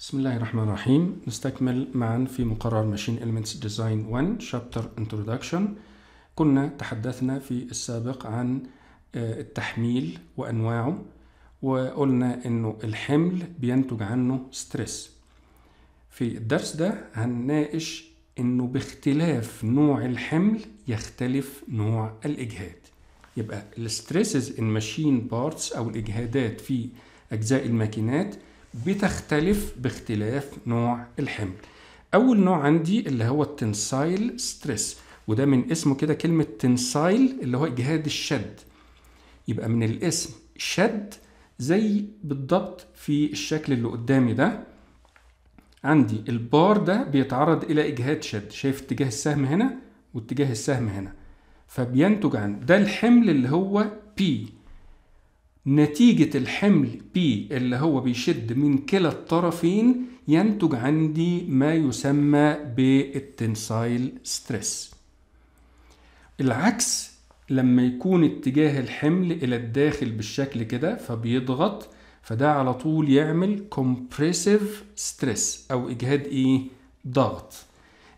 بسم الله الرحمن الرحيم نستكمل معا في مقرر ماشين Elements ديزاين 1 شابتر Introduction كنا تحدثنا في السابق عن آه، التحميل وأنواعه وقلنا أنه الحمل بينتج عنه ستريس في الدرس ده هنناقش أنه باختلاف نوع الحمل يختلف نوع الإجهاد يبقى الستريسز ان ماشين بارتس أو الإجهادات في أجزاء الماكينات بتختلف باختلاف نوع الحمل اول نوع عندي اللي هو التنسايل ستريس وده من اسمه كده كلمه تنسايل اللي هو اجهاد الشد يبقى من الاسم شد زي بالضبط في الشكل اللي قدامي ده عندي البار ده بيتعرض الى اجهاد شد شايف اتجاه السهم هنا واتجاه السهم هنا فبينتج عن ده الحمل اللي هو بي نتيجة الحمل بي اللي هو بيشد من كلا الطرفين ينتج عندي ما يسمى بالتنسايل ستريس العكس لما يكون اتجاه الحمل إلى الداخل بالشكل كده فبيضغط فده على طول يعمل كومبريسيف ستريس أو إجهاد إيه؟ ضغط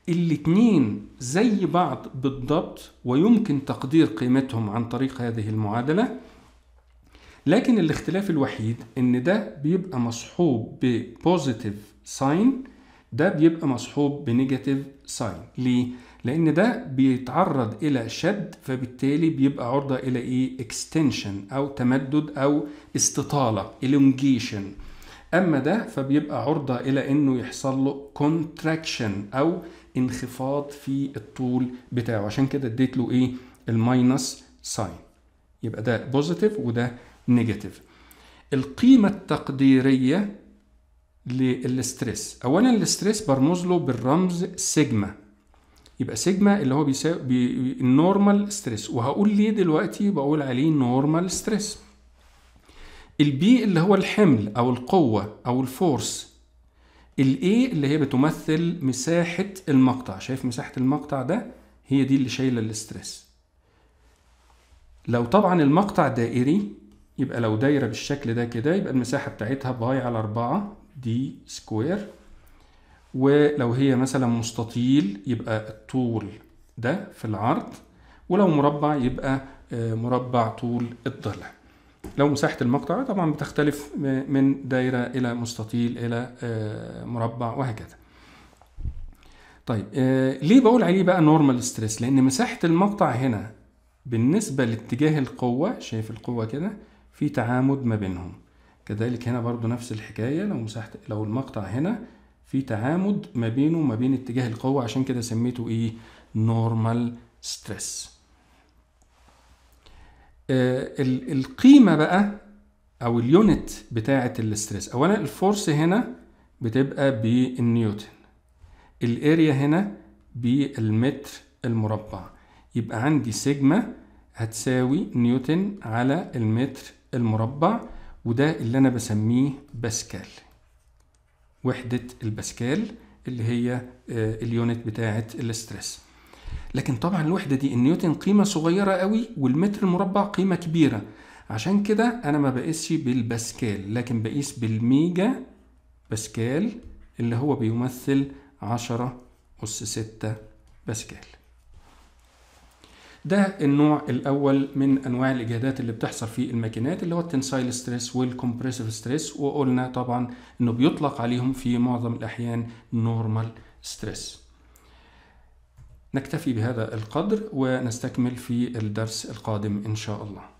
الاتنين زي بعض بالضبط ويمكن تقدير قيمتهم عن طريق هذه المعادلة لكن الاختلاف الوحيد ان ده بيبقى مصحوب ببوزيتيف ساين ده بيبقى مصحوب بنيجاتيف ساين ليه لان ده بيتعرض الى شد فبالتالي بيبقى عرضه الى ايه اكستنشن او تمدد او استطاله elongation اما ده فبيبقى عرضه الى انه يحصل له كونتراكشن او انخفاض في الطول بتاعه عشان كده اديت له ايه الماينس ساين يبقى ده بوزيتيف وده نيجاتيف القيمة التقديرية للستريس أولا الستريس برمز له بالرمز سيجما يبقى سيجما اللي هو بيساوي النورمال ستريس وهقول ليه دلوقتي بقول عليه نورمال ستريس البي اللي هو الحمل او القوه او الفورس الاي اللي هي بتمثل مساحه المقطع شايف مساحه المقطع ده هي دي اللي شايله الستريس لو طبعا المقطع دائري يبقى لو دايرة بالشكل ده كده يبقى المساحة بتاعتها باي على 4 دي سكوير ولو هي مثلا مستطيل يبقى الطول ده في العرض ولو مربع يبقى آه، مربع طول الضلع لو مساحة المقطع طبعا بتختلف آه، من دايرة إلى مستطيل إلى آه، مربع وهكذا طيب ليه بقول عليه بقى نورمال ستريس لأن مساحة المقطع هنا بالنسبة لاتجاه القوة شايف القوة كده في تعامد ما بينهم كذلك هنا برضو نفس الحكاية لو مسحت لو المقطع هنا في تعامد ما بينه وما بين اتجاه القوة عشان كده سميته ايه نورمال آه، ستريس القيمة بقى او اليونت بتاعة الاسترس اولا الفورس هنا بتبقى بالنيوتن الاريا هنا بالمتر المربع يبقى عندي سيجما هتساوي نيوتن على المتر المربع وده اللي أنا بسميه باسكال وحدة الباسكال اللي هي آه، اليونت بتاعة الاسترس لكن طبعا الوحدة دي النيوتن قيمة صغيرة قوي والمتر المربع قيمة كبيرة عشان كده أنا ما بقيسش بالباسكال لكن بقيس بالميجا باسكال اللي هو بيمثل 10 أس 6 باسكال ده النوع الاول من انواع الاجهادات اللي بتحصل في الماكينات اللي هو التنسايل ستريس والكمبريسيف ستريس وقلنا طبعا انه بيطلق عليهم في معظم الاحيان نورمال ستريس نكتفي بهذا القدر ونستكمل في الدرس القادم ان شاء الله